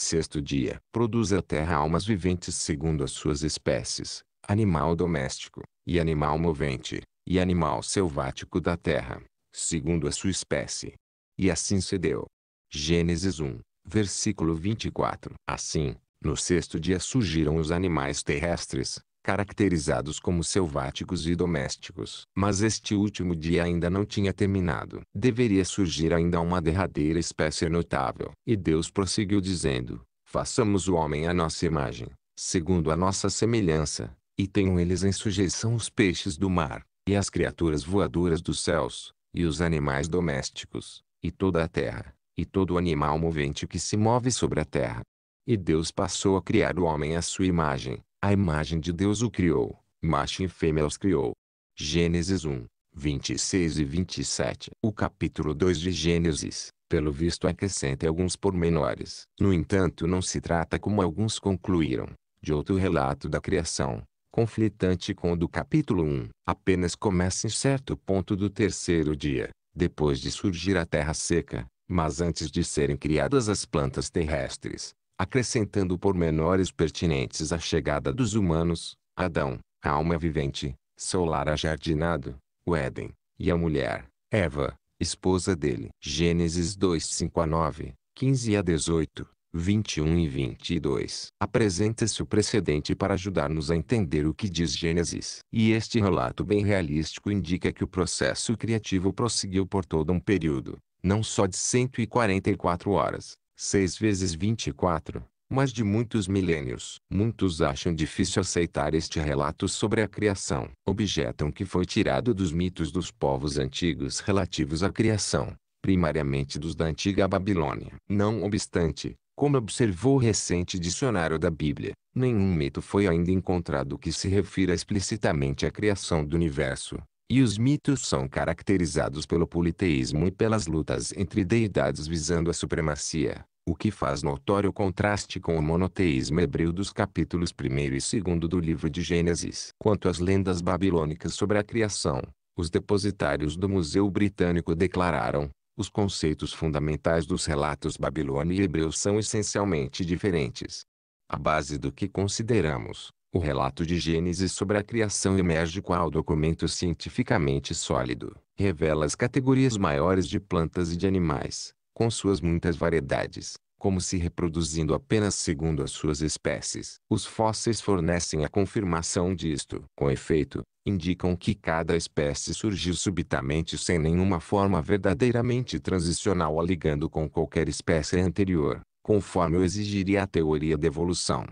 Sexto dia, produz a terra almas viventes segundo as suas espécies, animal doméstico, e animal movente, e animal selvático da terra, segundo a sua espécie. E assim se deu. Gênesis 1, versículo 24. Assim, no sexto dia surgiram os animais terrestres, caracterizados como selváticos e domésticos. Mas este último dia ainda não tinha terminado. Deveria surgir ainda uma derradeira espécie notável. E Deus prosseguiu dizendo, façamos o homem à nossa imagem, segundo a nossa semelhança, e tenham eles em sujeição os peixes do mar, e as criaturas voadoras dos céus, e os animais domésticos, e toda a terra, e todo animal movente que se move sobre a terra. E Deus passou a criar o homem à sua imagem, a imagem de Deus o criou, macho e fêmea os criou. Gênesis 1, 26 e 27. O capítulo 2 de Gênesis, pelo visto acrescenta alguns pormenores. No entanto não se trata como alguns concluíram, de outro relato da criação, conflitante com o do capítulo 1. Apenas começa em certo ponto do terceiro dia, depois de surgir a terra seca, mas antes de serem criadas as plantas terrestres, acrescentando pormenores pertinentes à chegada dos humanos, Adão, a alma vivente, seu lar ajardinado, o Éden, e a mulher, Eva, esposa dele. Gênesis 2, 5 a 9, 15 a 18, 21 e 22. Apresenta-se o precedente para ajudar-nos a entender o que diz Gênesis. E este relato bem realístico indica que o processo criativo prosseguiu por todo um período, não só de 144 horas, 6 vezes 24, mas de muitos milênios. Muitos acham difícil aceitar este relato sobre a criação. Objetam que foi tirado dos mitos dos povos antigos relativos à criação, primariamente dos da antiga Babilônia. Não obstante, como observou o recente dicionário da Bíblia, nenhum mito foi ainda encontrado que se refira explicitamente à criação do universo, e os mitos são caracterizados pelo politeísmo e pelas lutas entre deidades visando a supremacia, o que faz notório contraste com o monoteísmo hebreu dos capítulos 1 e 2 do livro de Gênesis. Quanto às lendas babilônicas sobre a criação, os depositários do Museu Britânico declararam, os conceitos fundamentais dos relatos babilônio e hebreu são essencialmente diferentes. A base do que consideramos o relato de Gênesis sobre a criação emerge qual documento cientificamente sólido. Revela as categorias maiores de plantas e de animais, com suas muitas variedades, como se reproduzindo apenas segundo as suas espécies. Os fósseis fornecem a confirmação disto. Com efeito, indicam que cada espécie surgiu subitamente sem nenhuma forma verdadeiramente transicional a ligando com qualquer espécie anterior, conforme o exigiria a teoria da evolução.